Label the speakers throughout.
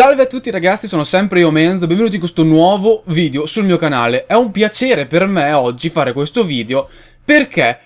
Speaker 1: Salve a tutti ragazzi, sono sempre io Menzo, benvenuti in questo nuovo video sul mio canale. È un piacere per me oggi fare questo video perché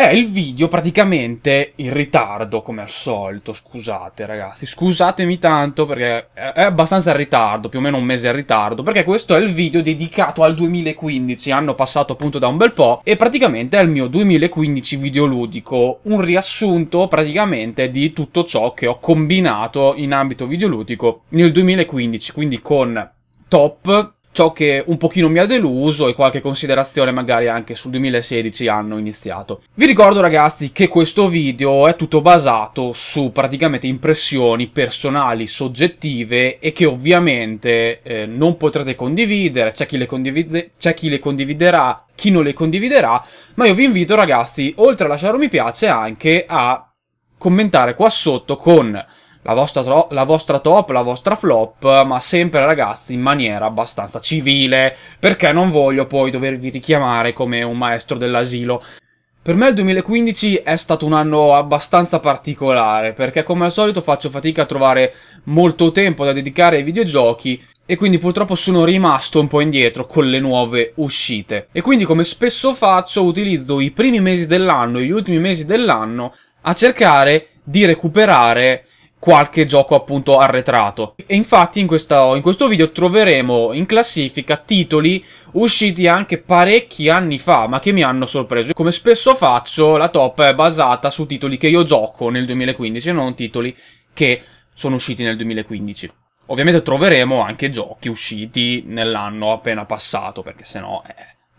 Speaker 1: è il video praticamente in ritardo, come al solito, scusate ragazzi, scusatemi tanto perché è abbastanza in ritardo, più o meno un mese in ritardo, perché questo è il video dedicato al 2015, anno passato appunto da un bel po', e praticamente è il mio 2015 videoludico, un riassunto praticamente di tutto ciò che ho combinato in ambito videoludico nel 2015, quindi con top ciò che un pochino mi ha deluso e qualche considerazione magari anche sul 2016 hanno iniziato. Vi ricordo ragazzi che questo video è tutto basato su praticamente impressioni personali, soggettive e che ovviamente eh, non potrete condividere, c'è chi, condivide chi le condividerà, chi non le condividerà, ma io vi invito ragazzi, oltre a lasciare un mi piace, anche a commentare qua sotto con la vostra, la vostra, top, la vostra flop, ma sempre ragazzi in maniera abbastanza civile, perché non voglio poi dovervi richiamare come un maestro dell'asilo. Per me il 2015 è stato un anno abbastanza particolare, perché come al solito faccio fatica a trovare molto tempo da dedicare ai videogiochi, e quindi purtroppo sono rimasto un po' indietro con le nuove uscite. E quindi come spesso faccio utilizzo i primi mesi dell'anno e gli ultimi mesi dell'anno a cercare di recuperare qualche gioco appunto arretrato. E infatti in, questa, in, questo video troveremo in classifica titoli usciti anche parecchi anni fa ma che mi hanno sorpreso. Come spesso faccio la top è basata su titoli che io gioco nel 2015 e non titoli che sono usciti nel 2015. Ovviamente troveremo anche giochi usciti nell'anno appena passato perché sennò...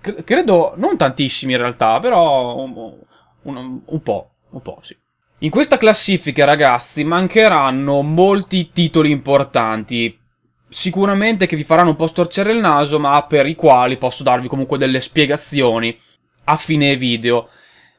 Speaker 1: Eh, credo non tantissimi in realtà però un, un, un po', un po' sì. In questa classifica, ragazzi, mancheranno molti titoli importanti, sicuramente che vi faranno un po' storcere il naso, ma per i quali posso darvi comunque delle spiegazioni a fine video,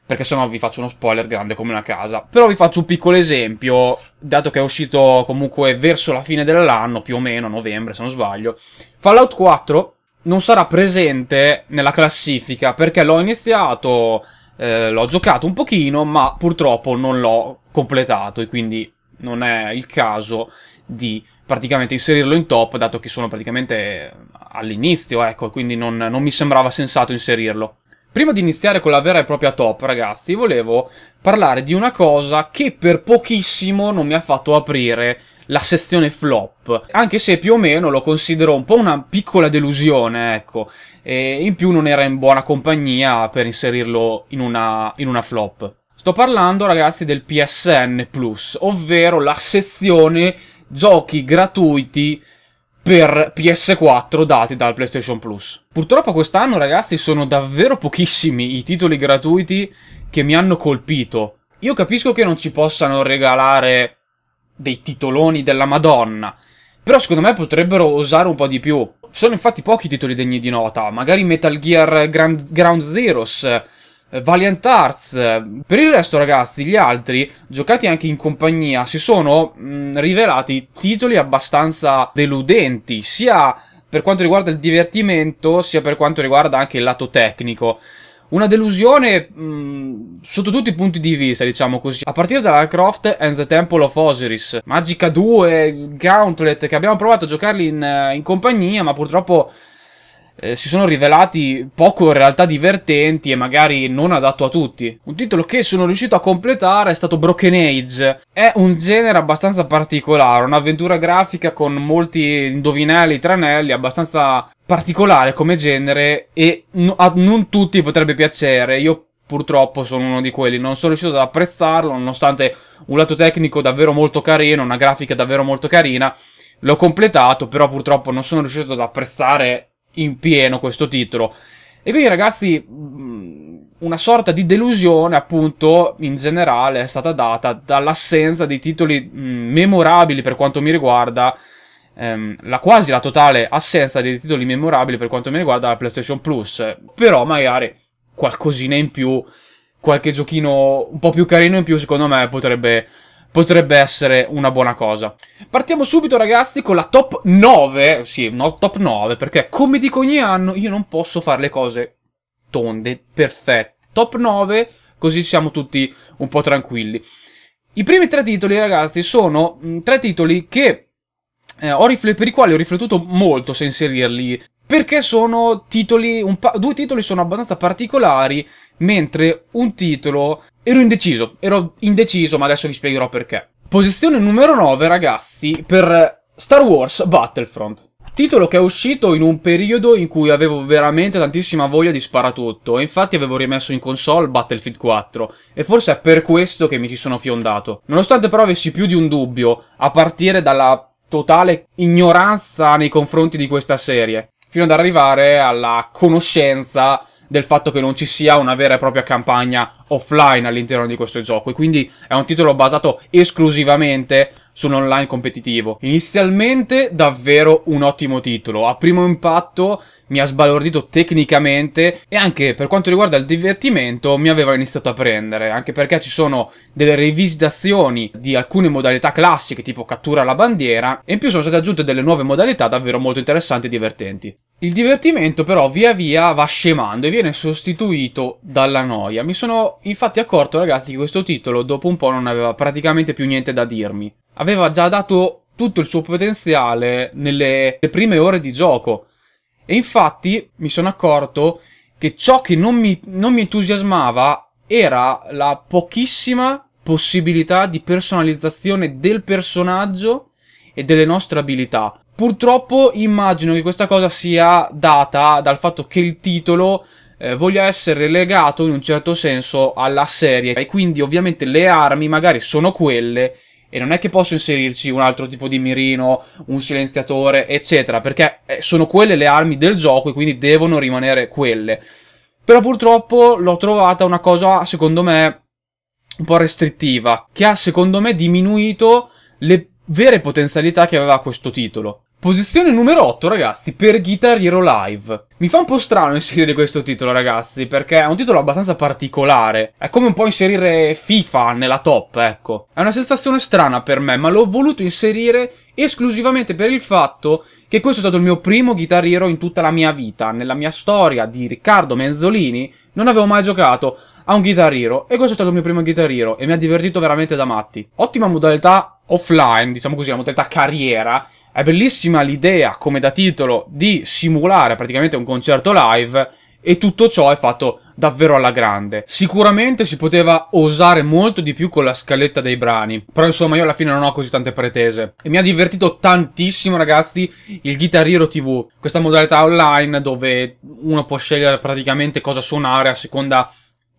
Speaker 1: perché sennò vi faccio uno spoiler grande come una casa. Però vi faccio un piccolo esempio, dato che è uscito comunque verso la fine dell'anno, più o meno, a novembre se non sbaglio. Fallout 4 non sarà presente nella classifica, perché l'ho iniziato eh, l'ho giocato un pochino, ma purtroppo non l'ho completato e quindi non è il caso di praticamente inserirlo in top, dato che sono praticamente all'inizio, ecco, quindi non, non mi sembrava sensato inserirlo. Prima di iniziare con la vera e propria top, ragazzi, volevo parlare di una cosa che per pochissimo non mi ha fatto aprire la sezione flop, anche se più o meno lo considero un po' una piccola delusione, ecco, e in più non era in buona compagnia per inserirlo in una, in una flop. Sto parlando ragazzi del PSN Plus, ovvero la sezione giochi gratuiti per PS4 dati dal PlayStation Plus. Purtroppo quest'anno ragazzi sono davvero pochissimi i titoli gratuiti che mi hanno colpito. Io capisco che non ci possano regalare dei titoloni della Madonna. Però secondo me potrebbero osare un po' di più. Sono infatti pochi titoli degni di nota, magari Metal Gear Grand, Ground Zeroes, eh, Valiant Arts. Per il resto, ragazzi, gli altri, giocati anche in compagnia, si sono mh, mm, rivelati titoli abbastanza deludenti, sia per quanto riguarda il divertimento, sia per quanto riguarda anche il lato tecnico. Una delusione mh, mm, sotto tutti i punti di vista, diciamo così. A partire dalla Croft and the Temple of Osiris, Magica 2, Gauntlet, che abbiamo provato a giocarli in, eh, in compagnia, ma purtroppo eh, si sono rivelati poco in realtà divertenti e magari non adatto a tutti. Un titolo che sono riuscito a completare è stato Broken Age. È un genere abbastanza particolare, un'avventura grafica con molti indovinelli, tranelli, abbastanza particolare come genere e a non tutti potrebbe piacere. Io purtroppo sono uno di quelli, non sono riuscito ad apprezzarlo, nonostante un lato tecnico davvero molto carino, una grafica davvero molto carina. L'ho completato, però purtroppo non sono riuscito ad apprezzare in pieno questo titolo. E quindi ragazzi, mm, una sorta di delusione appunto in generale è stata data dall'assenza di titoli mm, memorabili per quanto mi riguarda, ehm, la quasi la totale assenza di titoli memorabili per quanto mi riguarda la PlayStation Plus, però magari qualcosina in più, qualche giochino un po' più carino in più secondo me potrebbe potrebbe essere una buona cosa. Partiamo subito ragazzi con la top 9, sì, no, top 9, perché come dico ogni anno io non posso fare le cose tonde, perfette. Top 9, così siamo tutti un po' tranquilli. I primi tre titoli ragazzi sono mh, mm, tre titoli che, eh, per i quali ho riflettuto molto se inserirli perché sono titoli, due titoli sono abbastanza particolari, mentre un titolo Ero indeciso, ero indeciso, ma adesso vi spiegherò perché. Posizione numero 9, ragazzi, per Star Wars Battlefront. Titolo che è uscito in un periodo in cui avevo veramente tantissima voglia di sparatutto e infatti avevo rimesso in console Battlefield 4 e forse è per questo che mi ci sono fiondato. Nonostante però avessi più di un dubbio, a partire dalla totale ignoranza nei confronti di questa serie, fino ad arrivare alla conoscenza del fatto che non ci sia una vera e propria campagna offline all'interno di questo gioco e quindi è un titolo basato esclusivamente su un online competitivo. Inizialmente davvero un ottimo titolo, a primo impatto mi ha sbalordito tecnicamente e anche per quanto riguarda il divertimento mi aveva iniziato a prendere, anche perché ci sono delle rivisitazioni di alcune modalità classiche tipo cattura alla bandiera e in più sono state aggiunte delle nuove modalità davvero molto interessanti e divertenti. Il divertimento però via via va scemando e viene sostituito dalla noia. Mi sono infatti accorto ragazzi che questo titolo dopo un po' non aveva praticamente più niente da dirmi aveva già dato tutto il suo potenziale nelle prime ore di gioco. E infatti mi sono accorto che ciò che non mi, non mi entusiasmava era la pochissima possibilità di personalizzazione del personaggio e delle nostre abilità. Purtroppo immagino che questa cosa sia data dal fatto che il titolo eh, voglia essere legato in un certo senso alla serie e quindi ovviamente le armi magari sono quelle e non è che posso inserirci un altro tipo di mirino, un silenziatore, eccetera, perché eh, sono quelle le armi del gioco e quindi devono rimanere quelle. Però purtroppo l'ho trovata una cosa, secondo me, un po' restrittiva, che ha secondo me diminuito le vere potenzialità che aveva questo titolo. Posizione numero 8 ragazzi per Guitar Hero Live. Mi fa un po' strano inserire questo titolo ragazzi perché è un titolo abbastanza particolare. È come un po' inserire FIFA nella top ecco. È una sensazione strana per me ma l'ho voluto inserire esclusivamente per il fatto che questo è stato il mio primo Guitar Hero in tutta la mia vita. Nella mia storia di Riccardo Menzolini non avevo mai giocato a un Guitar Hero e questo è stato il mio primo Guitar Hero e mi ha divertito veramente da matti. Ottima modalità offline, diciamo così, la modalità carriera è bellissima l'idea, come da titolo, di simulare praticamente un concerto live e tutto ciò è fatto davvero alla grande. Sicuramente si poteva osare molto di più con la scaletta dei brani, però insomma io alla fine non ho così tante pretese. E mi ha divertito tantissimo ragazzi il Guitar Hero TV, questa modalità online dove uno può scegliere praticamente cosa suonare a seconda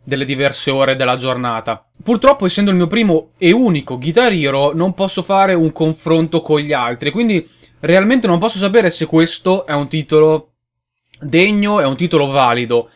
Speaker 1: delle diverse ore della giornata. Purtroppo, essendo il mio primo e unico Guitar Hero, non posso fare un confronto con gli altri, quindi realmente non posso sapere se questo è un titolo degno, è un titolo valido.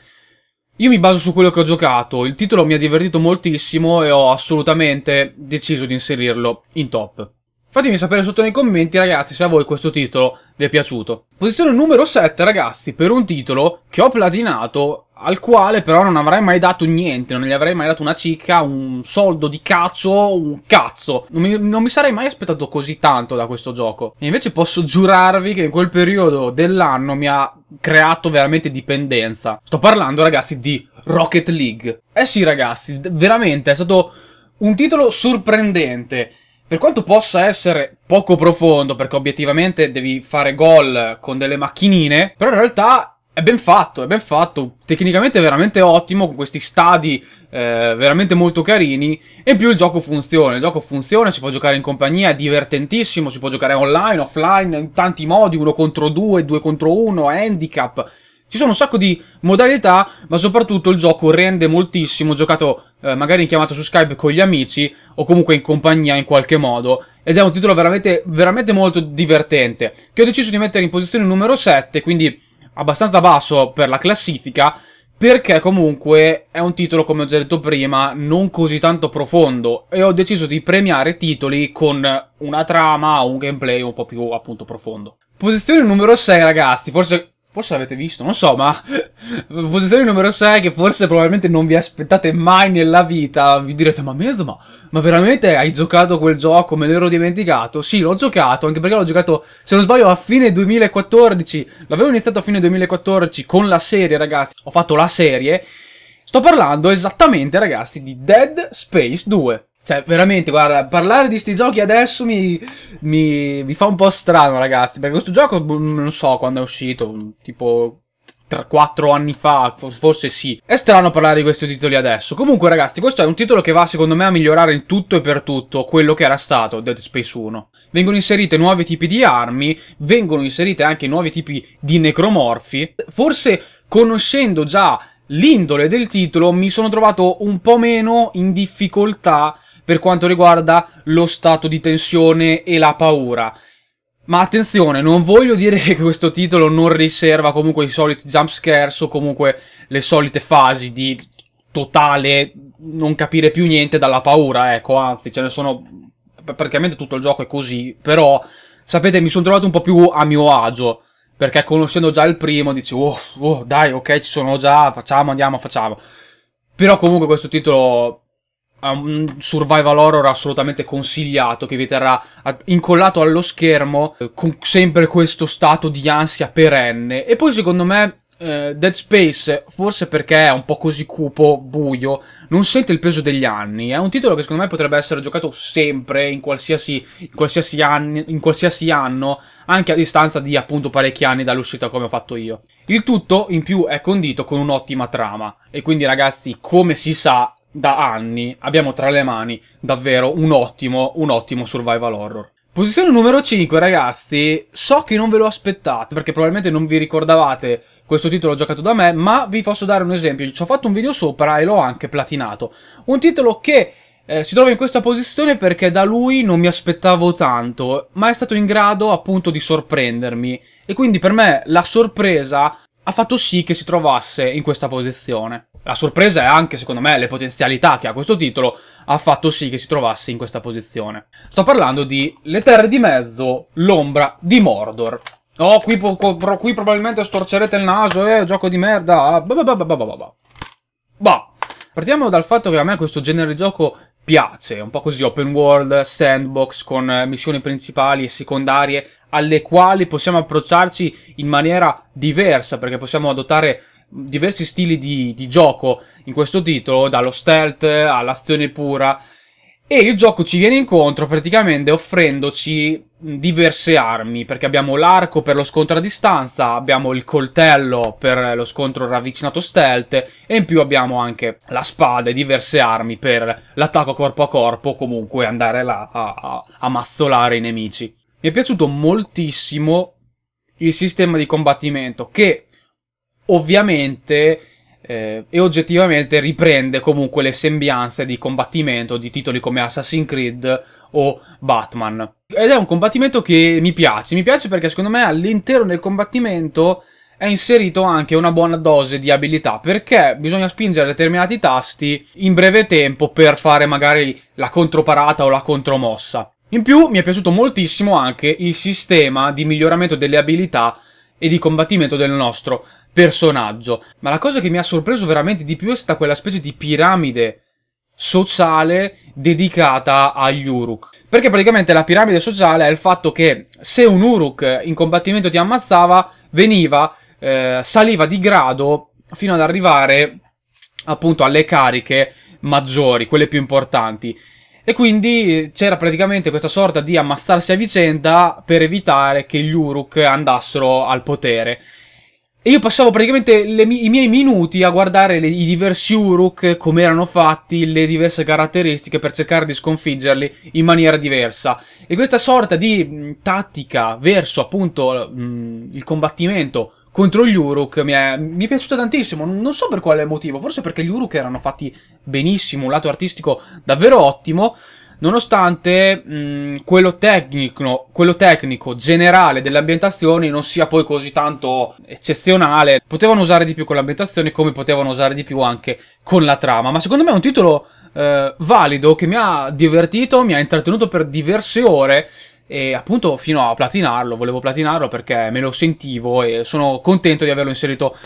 Speaker 1: Io mi baso su quello che ho giocato, il titolo mi ha divertito moltissimo e ho assolutamente deciso di inserirlo in top. Fatemi sapere sotto nei commenti ragazzi se a voi questo titolo vi è piaciuto. Posizione numero 7 ragazzi per un titolo che ho platinato al quale però non avrei mai dato niente, non gli avrei mai dato una cicca, un soldo di cazzo, un cazzo. Non mi, non mi, sarei mai aspettato così tanto da questo gioco. E invece posso giurarvi che in quel periodo dell'anno mi ha creato veramente dipendenza. Sto parlando ragazzi di Rocket League. Eh sì ragazzi, veramente è stato un titolo sorprendente. Per quanto possa essere poco profondo, perché obiettivamente devi fare gol con delle macchinine, però in realtà è ben fatto, è ben fatto, tecnicamente veramente ottimo, con questi stadi eh, veramente molto carini, e in più il gioco funziona, il gioco funziona, si può giocare in compagnia, è divertentissimo, si può giocare online, offline, in tanti modi, uno contro due, due contro uno, handicap, ci sono un sacco di modalità, ma soprattutto il gioco rende moltissimo, giocato eh, magari in chiamata su Skype con gli amici o comunque in compagnia in qualche modo, ed è un titolo veramente, veramente molto divertente, che ho deciso di mettere in posizione numero 7, quindi abbastanza basso per la classifica, perché comunque è un titolo, come ho già detto prima, non così tanto profondo e ho deciso di premiare titoli con una trama o un gameplay un po' più appunto profondo. Posizione numero 6 ragazzi, forse Forse l'avete visto, non so, ma posizione numero 6 che forse probabilmente non vi aspettate mai nella vita. Vi direte, ma mezzo, ma, ma veramente hai giocato quel gioco? Me l'ero dimenticato? Sì, l'ho giocato, anche perché l'ho giocato, se non sbaglio, a fine 2014. L'avevo iniziato a fine 2014 con la serie, ragazzi. Ho fatto la serie. Sto parlando esattamente, ragazzi, di Dead Space 2. Cioè, veramente, guarda, parlare di sti giochi adesso mi, mi, mi, fa un po' strano, ragazzi. Perché questo gioco, boh, non so quando è uscito, tipo 4 anni fa, forse sì. È strano parlare di questi titoli adesso. Comunque, ragazzi, questo è un titolo che va, secondo me, a migliorare in tutto e per tutto quello che era stato Dead Space 1. Vengono inserite nuovi tipi di armi, vengono inserite anche nuovi tipi di necromorfi. Forse conoscendo già l'indole del titolo, mi sono trovato un po' meno in difficoltà per quanto riguarda lo stato di tensione e la paura. Ma attenzione, non voglio dire che questo titolo non riserva comunque i soliti jump scares o comunque le solite fasi di totale non capire più niente dalla paura, ecco, anzi ce ne sono praticamente tutto il gioco è così, però sapete mi sono trovato un po' più a mio agio, perché conoscendo già il primo dicevo, oh, oh dai ok ci sono già, facciamo, andiamo, facciamo. Però comunque questo titolo un survival horror assolutamente consigliato che vi terrà incollato allo schermo eh, con sempre questo stato di ansia perenne. E poi secondo me eh, Dead Space, forse perché è un po' così cupo, buio, non sente il peso degli anni. È un titolo che secondo me potrebbe essere giocato sempre, in qualsiasi, in qualsiasi, anni, in qualsiasi anno, anche a distanza di appunto parecchi anni dall'uscita come ho fatto io. Il tutto in più è condito con un'ottima trama. E quindi ragazzi, come si sa, da anni abbiamo tra le mani davvero un ottimo, un ottimo survival horror. Posizione numero 5 ragazzi, so che non ve lo aspettate perché probabilmente non vi ricordavate questo titolo giocato da me, ma vi posso dare un esempio, ci ho fatto un video sopra e l'ho anche platinato. Un titolo che eh, si trova in questa posizione perché da lui non mi aspettavo tanto, ma è stato in grado appunto di sorprendermi e quindi per me la sorpresa ha fatto sì che si trovasse in questa posizione. La sorpresa è anche, secondo me, le potenzialità che ha questo titolo ha fatto sì che si trovasse in questa posizione. Sto parlando di Le Terre di Mezzo, l'ombra di Mordor. Oh, qui, qui probabilmente storcerete il naso, eh, gioco di merda, bah, bah, bah, bah, bah, bah. Bah. Partiamo dal fatto che a me questo genere di gioco piace, un po' così open world, sandbox, con missioni principali e secondarie alle quali possiamo approcciarci in maniera diversa, perché possiamo adottare diversi stili di, di gioco in questo titolo, dallo stealth all'azione pura. E il gioco ci viene incontro praticamente offrendoci diverse armi, perché abbiamo l'arco per lo scontro a distanza, abbiamo il coltello per lo scontro ravvicinato stealth e in più abbiamo anche la spada e diverse armi per l'attacco corpo a corpo, comunque andare là a, a, a mazzolare i nemici. Mi è piaciuto moltissimo il sistema di combattimento che ovviamente eh, e oggettivamente riprende comunque le sembianze di combattimento di titoli come Assassin's Creed o Batman. Ed è un combattimento che mi piace, mi piace perché secondo me all'interno del combattimento è inserito anche una buona dose di abilità perché bisogna spingere determinati tasti in breve tempo per fare magari la controparata o la contromossa. In più mi è piaciuto moltissimo anche il sistema di miglioramento delle abilità e di combattimento del nostro personaggio. Ma la cosa che mi ha sorpreso veramente di più è stata quella specie di piramide sociale dedicata agli Uruk. Perché praticamente la piramide sociale è il fatto che se un Uruk in combattimento ti ammazzava, veniva, eh, saliva di grado fino ad arrivare appunto alle cariche maggiori, quelle più importanti. E quindi c'era praticamente questa sorta di ammassarsi a vicenda per evitare che gli Uruk andassero al potere. E io passavo praticamente le, i miei minuti a guardare le, i diversi Uruk, come erano fatti, le diverse caratteristiche per cercare di sconfiggerli in maniera diversa. E questa sorta di mh, mm, tattica verso appunto mh, mm, il combattimento contro gli Uruk mi è, mi è piaciuto tantissimo, non so per quale motivo, forse perché gli Uruk erano fatti benissimo, un lato artistico davvero ottimo, nonostante mh, mm, quello, tecnico, quello, tecnico, generale delle ambientazioni non sia poi così tanto eccezionale. Potevano usare di più con l'ambientazione come potevano usare di più anche con la trama, ma secondo me è un titolo eh, valido che mi ha divertito, mi ha intrattenuto per diverse ore e appunto fino a platinarlo, volevo platinarlo perché me lo sentivo e sono contento di averlo inserito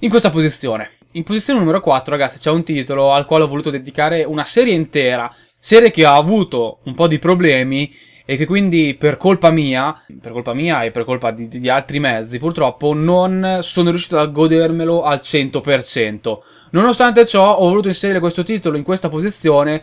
Speaker 1: in questa posizione. In posizione numero 4, ragazzi, c'è un titolo al quale ho voluto dedicare una serie intera Serie che ha avuto un po' di problemi e che quindi per colpa mia, per colpa mia e per colpa di, di, altri mezzi purtroppo, non sono riuscito a godermelo al 100%. Nonostante ciò ho voluto inserire questo titolo in questa posizione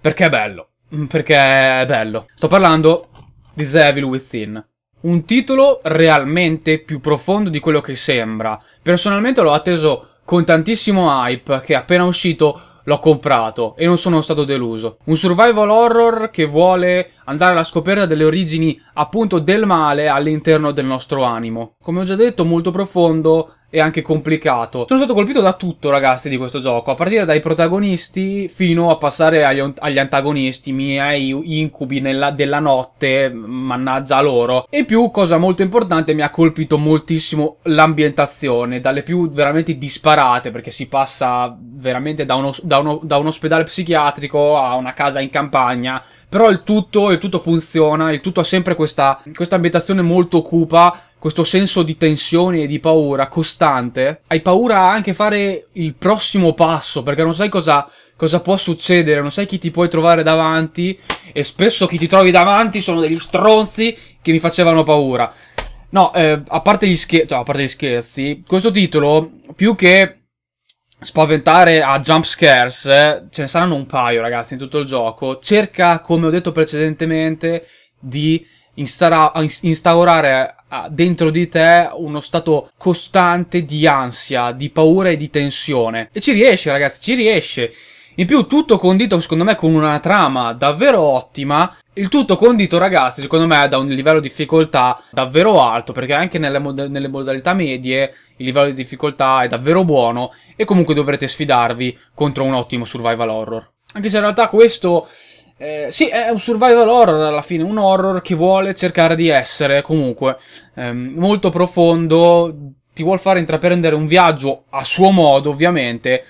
Speaker 1: perché è bello, mm, perché è bello. Sto parlando di The Evil Within. Un titolo realmente più profondo di quello che sembra. Personalmente l'ho atteso con tantissimo hype che è appena uscito l'ho comprato e non sono stato deluso. Un survival horror che vuole andare alla scoperta delle origini appunto del male all'interno del nostro animo. Come ho già detto, molto profondo, e anche complicato. Sono stato colpito da tutto, ragazzi, di questo gioco, a partire dai protagonisti fino a passare agli, agli antagonisti, miei incubi nella, della notte, mannaggia loro. E più, cosa molto importante, mi ha colpito moltissimo l'ambientazione, dalle più veramente disparate, perché si passa veramente da, uno, da, uno, da un ospedale psichiatrico a una casa in campagna però il tutto, il tutto funziona, il tutto ha sempre questa, questa ambientazione molto cupa, questo senso di tensione e di paura costante. Hai paura anche fare il prossimo passo, perché non sai cosa, cosa può succedere, non sai chi ti puoi trovare davanti, e spesso chi ti trovi davanti sono degli stronzi che mi facevano paura. No, eh, a, parte cioè, a parte gli scherzi, questo titolo, più che spaventare a jump scares, eh, ce ne saranno un paio ragazzi in tutto il gioco, cerca, come ho detto precedentemente, di instaurare eh, dentro di te uno stato costante di ansia, di paura e di tensione. E ci riesce ragazzi, ci riesce. In più tutto condito secondo me con una trama davvero ottima il tutto condito, ragazzi, secondo me da un livello di difficoltà davvero alto, perché anche nelle, mod nelle, modalità medie il livello di difficoltà è davvero buono e comunque dovrete sfidarvi contro un ottimo survival horror. Anche se in realtà questo, eh, sì, è un survival horror alla fine, un horror che vuole cercare di essere comunque ehm, molto profondo, ti vuol fare intraprendere un viaggio a suo modo, ovviamente,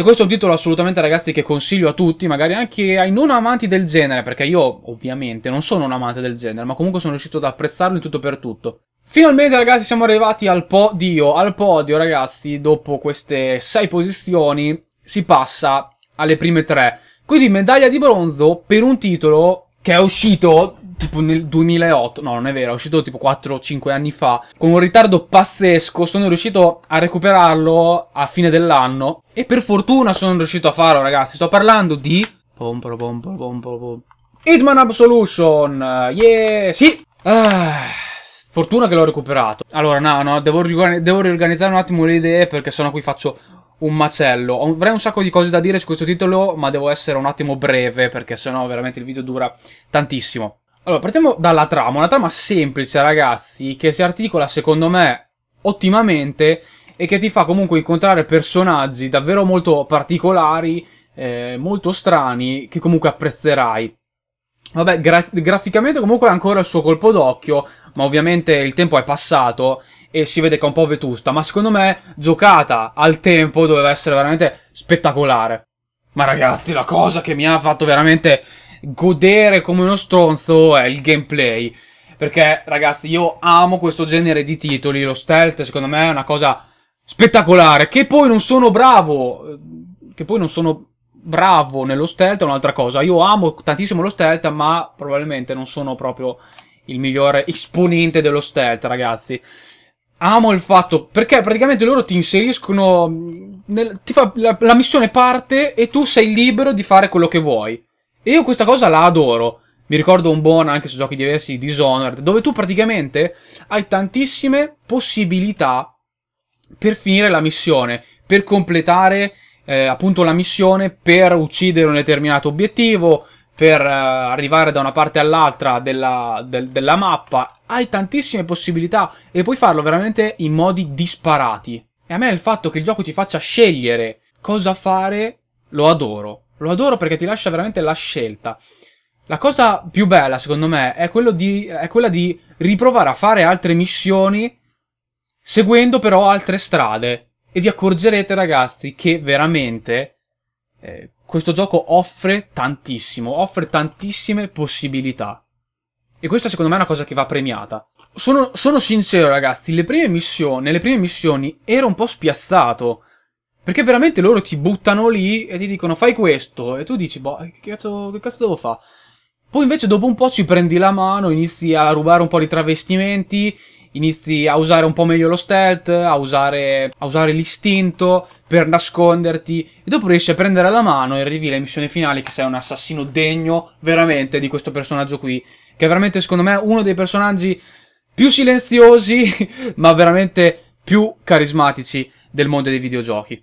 Speaker 1: e questo è un titolo assolutamente ragazzi che consiglio a tutti, magari anche ai non amanti del genere, perché io ovviamente non sono un amante del genere, ma comunque sono riuscito ad apprezzarlo in tutto per tutto. Finalmente ragazzi siamo arrivati al podio, al podio ragazzi dopo queste sei posizioni si passa alle prime tre. Quindi medaglia di bronzo per un titolo che è uscito tipo nel 2008, no non è vero, è uscito tipo 4 5 anni fa, con un ritardo pazzesco sono riuscito a recuperarlo a fine dell'anno e per fortuna sono riuscito a farlo ragazzi, sto parlando di... Pompolo, pompolo, pompolo, pompolo. Hitman Absolution, yeah, sì! Ah... Fortuna che l'ho recuperato. Allora, no, no, devo, devo riorganizzare un attimo le idee perché sennò qui faccio un macello. Avrei un sacco di cose da dire su questo titolo, ma devo essere un attimo breve perché sennò veramente il video dura tantissimo. Allora, partiamo dalla trama. Una trama semplice, ragazzi, che si articola, secondo me, ottimamente e che ti fa comunque incontrare personaggi davvero molto particolari, eh, molto strani, che comunque apprezzerai. Vabbè, gra graficamente comunque è ancora il suo colpo d'occhio, ma ovviamente il tempo è passato e si vede che è un po' vetusta, ma secondo me giocata al tempo doveva essere veramente spettacolare. Ma ragazzi, la cosa che mi ha fatto veramente godere come uno stronzo è il gameplay. Perché, ragazzi, io amo questo genere di titoli. Lo stealth, secondo me, è una cosa spettacolare. Che poi non sono bravo. Eh, che poi non sono bravo nello stealth è un'altra cosa. Io amo tantissimo lo stealth, ma probabilmente non sono proprio il migliore esponente dello stealth, ragazzi. Amo il fatto perché praticamente loro ti inseriscono. Nel, ti fa, la, la missione parte e tu sei libero di fare quello che vuoi. E io questa cosa la adoro. Mi ricordo un buon anche su giochi diversi, Dishonored, dove tu praticamente hai tantissime possibilità per finire la missione, per completare eh, appunto la missione, per uccidere un determinato obiettivo, per eh, arrivare da una parte all'altra della, del, della mappa. Hai tantissime possibilità e puoi farlo veramente in modi disparati. E a me il fatto che il gioco ti faccia scegliere cosa fare, lo adoro. Lo adoro perché ti lascia veramente la scelta. La cosa più bella, secondo me, è, di, è quella di riprovare a fare altre missioni seguendo però altre strade. E vi accorgerete, ragazzi, che veramente eh, questo gioco offre tantissimo, offre tantissime possibilità. E questa secondo me è una cosa che va premiata. Sono, sono sincero, ragazzi, le prime missioni, nelle prime missioni ero un po' spiazzato perché veramente loro ti buttano lì e ti dicono fai questo e tu dici boh, che cazzo, che cazzo devo fare? Poi invece dopo un po' ci prendi la mano, inizi a rubare un po' di travestimenti, inizi a usare un po' meglio lo stealth, a usare, a usare l'istinto per nasconderti e dopo riesci a prendere la mano e arrivi alle missione finale che sei un assassino degno veramente di questo personaggio qui, che è veramente secondo me uno dei personaggi più silenziosi ma veramente più carismatici del mondo dei videogiochi.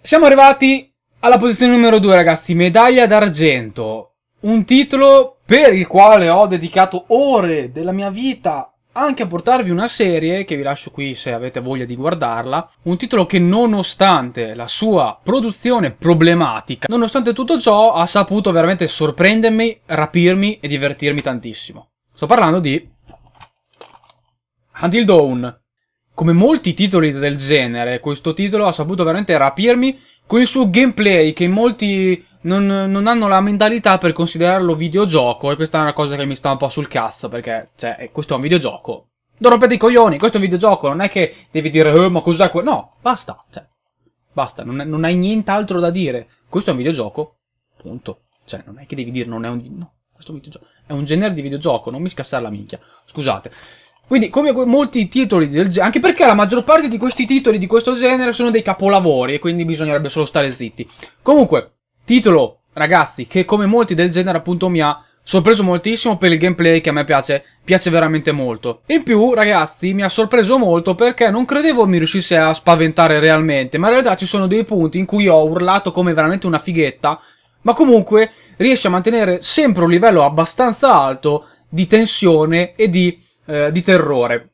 Speaker 1: Siamo arrivati alla posizione numero 2, ragazzi, medaglia d'argento. Un titolo per il quale ho dedicato ore della mia vita anche a portarvi una serie che vi lascio qui se avete voglia di guardarla, un titolo che nonostante la sua produzione problematica, nonostante tutto ciò ha saputo veramente sorprendermi, rapirmi e divertirmi tantissimo. Sto parlando di Until Dawn, come molti titoli del genere, questo titolo ha saputo veramente rapirmi con il suo gameplay che molti non, non, hanno la mentalità per considerarlo videogioco e questa è una cosa che mi sta un po' sul cazzo perché, cioè, eh, questo è un videogioco. Non rompete i coglioni, questo è un videogioco, non è che devi dire, eh, ma cos'è quello? No, basta, cioè, basta, non, è, non hai nient'altro da dire. Questo è un videogioco, punto. Cioè, non è che devi dire, non è un... no, questo è un videogioco. È un genere di videogioco, non mi scassare la minchia. Scusate. Quindi, come molti titoli del genere, anche perché la maggior parte di questi titoli di questo genere sono dei capolavori, e quindi bisognerebbe solo stare zitti. Comunque, titolo, ragazzi, che come molti del genere appunto mi ha sorpreso moltissimo per il gameplay che a me piace, piace veramente molto. In più, ragazzi, mi ha sorpreso molto perché non credevo mi riuscisse a spaventare realmente, ma in realtà ci sono dei punti in cui ho urlato come veramente una fighetta, ma comunque riesce a mantenere sempre un livello abbastanza alto di tensione e di eh, di terrore.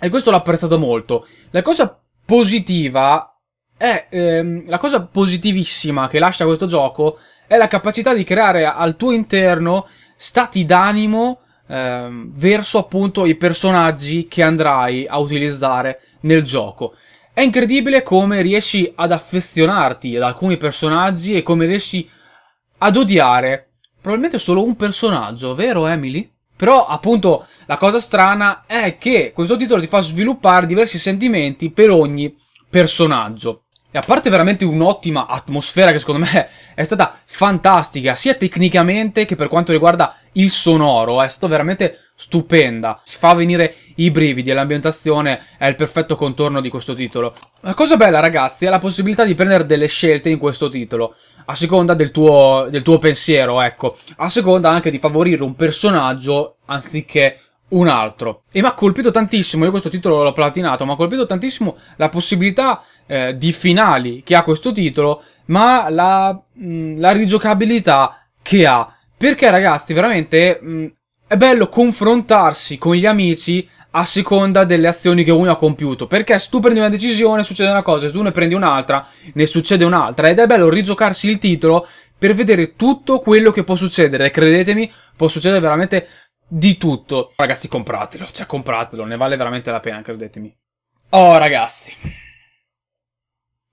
Speaker 1: E questo l'ho apprezzato molto. La cosa positiva è ehm, la cosa positivissima che lascia questo gioco è la capacità di creare al tuo interno stati d'animo ehm, verso appunto i personaggi che andrai a utilizzare nel gioco. È incredibile come riesci ad affezionarti ad alcuni personaggi e come riesci ad odiare probabilmente solo un personaggio, vero Emily? Però appunto la cosa strana è che questo titolo ti fa sviluppare diversi sentimenti per ogni personaggio. E a parte veramente un'ottima atmosfera che secondo me è stata fantastica, sia tecnicamente che per quanto riguarda il sonoro, è stata veramente stupenda. Si fa venire i brividi e l'ambientazione è il perfetto contorno di questo titolo. La cosa bella ragazzi è la possibilità di prendere delle scelte in questo titolo, a seconda del tuo, del tuo pensiero, ecco. A seconda anche di favorire un personaggio anziché un altro. E mi ha colpito tantissimo, io questo titolo l'ho platinato, mi ha colpito tantissimo la possibilità eh, di finali che ha questo titolo, ma la, mh, mm, la rigiocabilità che ha. Perché ragazzi, veramente mh, mm, è bello confrontarsi con gli amici a seconda delle azioni che uno ha compiuto. Perché se tu prendi una decisione succede una cosa, se tu ne prendi un'altra ne succede un'altra. Ed è bello rigiocarsi il titolo per vedere tutto quello che può succedere. Credetemi, può succedere veramente di tutto. Ragazzi, compratelo, cioè compratelo, ne vale veramente la pena, credetemi. Oh ragazzi.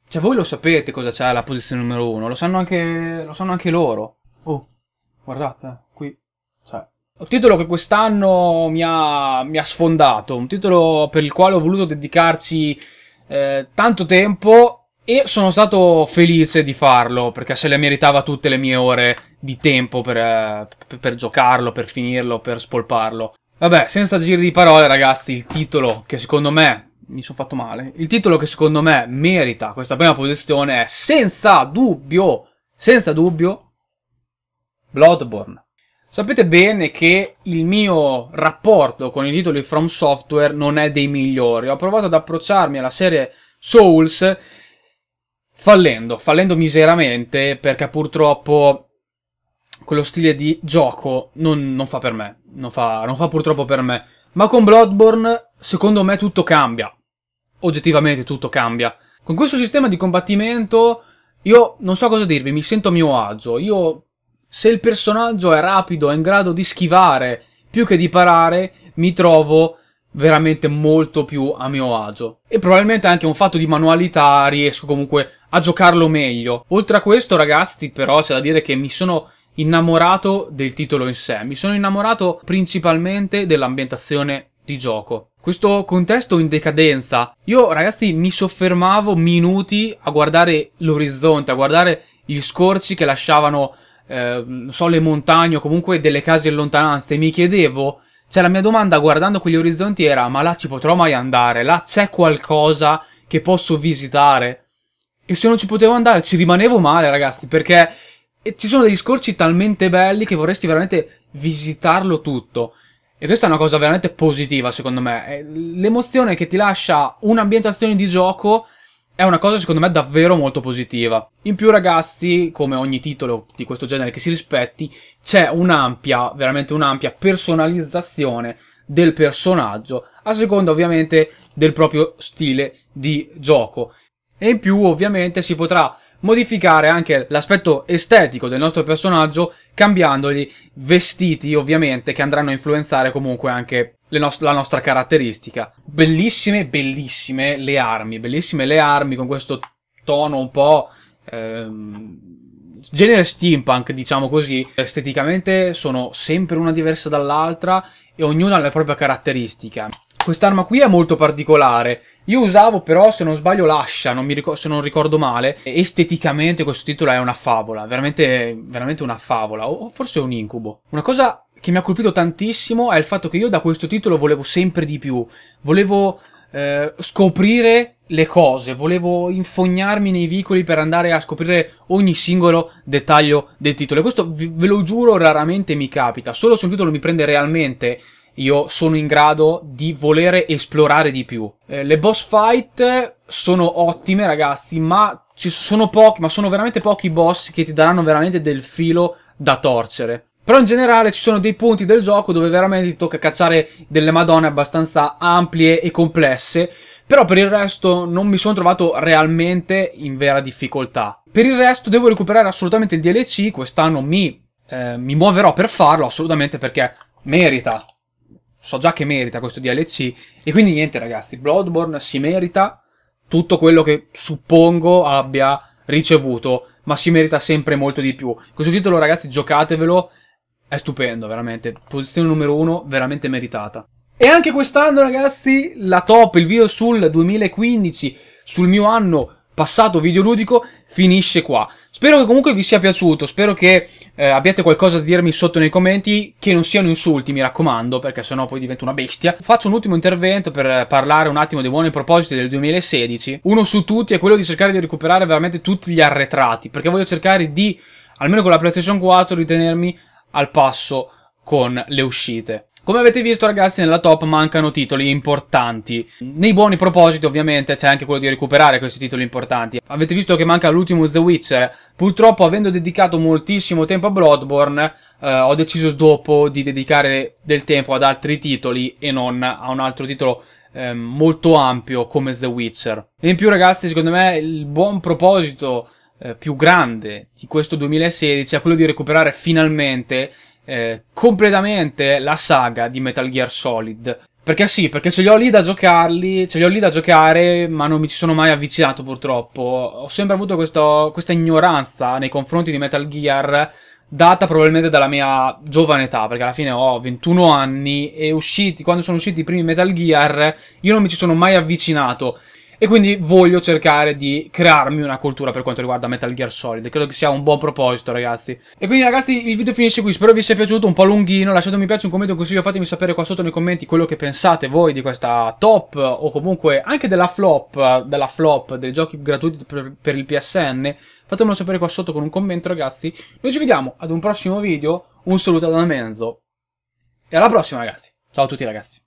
Speaker 1: Cioè, voi lo sapete cosa c'è alla posizione numero uno, lo sanno anche, lo sanno anche loro. Oh, guardate, qui. Cioè, un titolo che quest'anno mi ha, mi ha sfondato, un titolo per il quale ho voluto dedicarci eh, tanto tempo e sono stato felice di farlo perché se le meritava tutte le mie ore di tempo per, eh, per, giocarlo, per finirlo, per spolparlo. Vabbè, senza giri di parole, ragazzi, il titolo che secondo me mi sono fatto male. Il titolo che secondo me merita questa prima posizione è senza dubbio, senza dubbio, Bloodborne. Sapete bene che il mio rapporto con i titoli From Software non è dei migliori. Ho provato ad approcciarmi alla serie Souls fallendo, fallendo miseramente perché purtroppo quello stile di gioco non, non fa per me, non fa, non fa purtroppo per me. Ma con Bloodborne secondo me tutto cambia. Oggettivamente tutto cambia. Con questo sistema di combattimento io non so cosa dirvi, mi sento a mio agio. Io se il personaggio è rapido, è in grado di schivare più che di parare, mi trovo veramente molto più a mio agio. E probabilmente anche un fatto di manualità riesco comunque a giocarlo meglio. Oltre a questo, ragazzi, però c'è da dire che mi sono innamorato del titolo in sé. Mi sono innamorato principalmente dell'ambientazione di gioco questo contesto in decadenza. Io ragazzi mi soffermavo minuti a guardare l'orizzonte, a guardare gli scorci che lasciavano, eh, non so, le montagne o comunque delle case in lontananza e mi chiedevo, cioè la mia domanda guardando quegli orizzonti era ma là ci potrò mai andare? Là c'è qualcosa che posso visitare? E se non ci potevo andare ci rimanevo male ragazzi perché eh, ci sono degli scorci talmente belli che vorresti veramente visitarlo tutto. E questa è una cosa veramente positiva, secondo me. L'emozione che ti lascia un'ambientazione di gioco è una cosa, secondo me, davvero molto positiva. In più, ragazzi, come ogni titolo di questo genere che si rispetti, c'è un'ampia, veramente un'ampia personalizzazione del personaggio, a seconda ovviamente del proprio stile di gioco. E in più, ovviamente, si potrà modificare anche l'aspetto estetico del nostro personaggio cambiandogli vestiti ovviamente che andranno a influenzare comunque anche nost- la nostra caratteristica. Bellissime, bellissime le armi, bellissime le armi con questo tono un po'... Ehm, genere steampunk, diciamo così, esteticamente sono sempre una diversa dall'altra e ognuna ha la propria caratteristica. Quest'arma qui è molto particolare. Io usavo però, se non sbaglio, l'ascia, se non ricordo male. Esteticamente questo titolo è una favola, veramente, veramente una favola, o forse un incubo. Una cosa che mi ha colpito tantissimo è il fatto che io da questo titolo volevo sempre di più. Volevo eh, scoprire le cose, volevo infognarmi nei vicoli per andare a scoprire ogni singolo dettaglio del titolo. E questo ve lo giuro raramente mi capita, solo se un titolo mi prende realmente io sono in grado di volere esplorare di più. Eh, le boss fight sono ottime, ragazzi, ma ci sono pochi, ma sono veramente pochi boss che ti daranno veramente del filo da torcere. Però in generale ci sono dei punti del gioco dove veramente ti tocca cacciare delle madone abbastanza ampie e complesse, però per il resto non mi sono trovato realmente in vera difficoltà. Per il resto devo recuperare assolutamente il DLC, quest'anno mi, eh, mi muoverò per farlo assolutamente perché merita so già che merita questo DLC e quindi niente ragazzi, Bloodborne si merita tutto quello che suppongo abbia ricevuto, ma si merita sempre molto di più. Questo titolo ragazzi giocatevelo, è stupendo veramente, posizione numero uno veramente meritata. E anche quest'anno ragazzi la top, il video sul 2015, sul mio anno passato videoludico finisce qua. Spero che comunque vi sia piaciuto, spero che eh, abbiate qualcosa da dirmi sotto nei commenti, che non siano insulti, mi raccomando, perché sennò poi divento una bestia. Faccio un ultimo intervento per parlare un attimo dei buoni propositi del 2016. Uno su tutti è quello di cercare di recuperare veramente tutti gli arretrati, perché voglio cercare di, almeno con la PlayStation 4, ritenermi al passo con le uscite. Come avete visto ragazzi nella top mancano titoli importanti. Nei buoni propositi ovviamente c'è anche quello di recuperare questi titoli importanti. Avete visto che manca l'ultimo The Witcher. Purtroppo avendo dedicato moltissimo tempo a Bloodborne eh, ho deciso dopo di dedicare del tempo ad altri titoli e non a un altro titolo eh, molto ampio come The Witcher. E in più ragazzi secondo me il buon proposito eh, più grande di questo 2016 è quello di recuperare finalmente eh, completamente la saga di Metal Gear Solid. Perché sì, perché ce li ho lì da giocarli, ce li ho lì da giocare, ma non mi ci sono mai avvicinato purtroppo. Ho sempre avuto questo, questa ignoranza nei confronti di Metal Gear, data probabilmente dalla mia giovane età, perché alla fine ho 21 anni e usciti, quando sono usciti i primi Metal Gear, io non mi ci sono mai avvicinato. E quindi voglio cercare di crearmi una cultura per quanto riguarda Metal Gear Solid. Credo che sia un buon proposito, ragazzi. E quindi, ragazzi, il video finisce qui. Spero vi sia piaciuto, un po' lunghino. Lasciate un mi piace, un commento, un consiglio. Fatemi sapere qua sotto nei commenti quello che pensate voi di questa top o comunque anche della flop, della flop dei giochi gratuiti per, il PSN. Fatemelo sapere qua sotto con un commento, ragazzi. Noi ci vediamo ad un prossimo video. Un saluto da Menzo. E alla prossima, ragazzi. Ciao a tutti, ragazzi.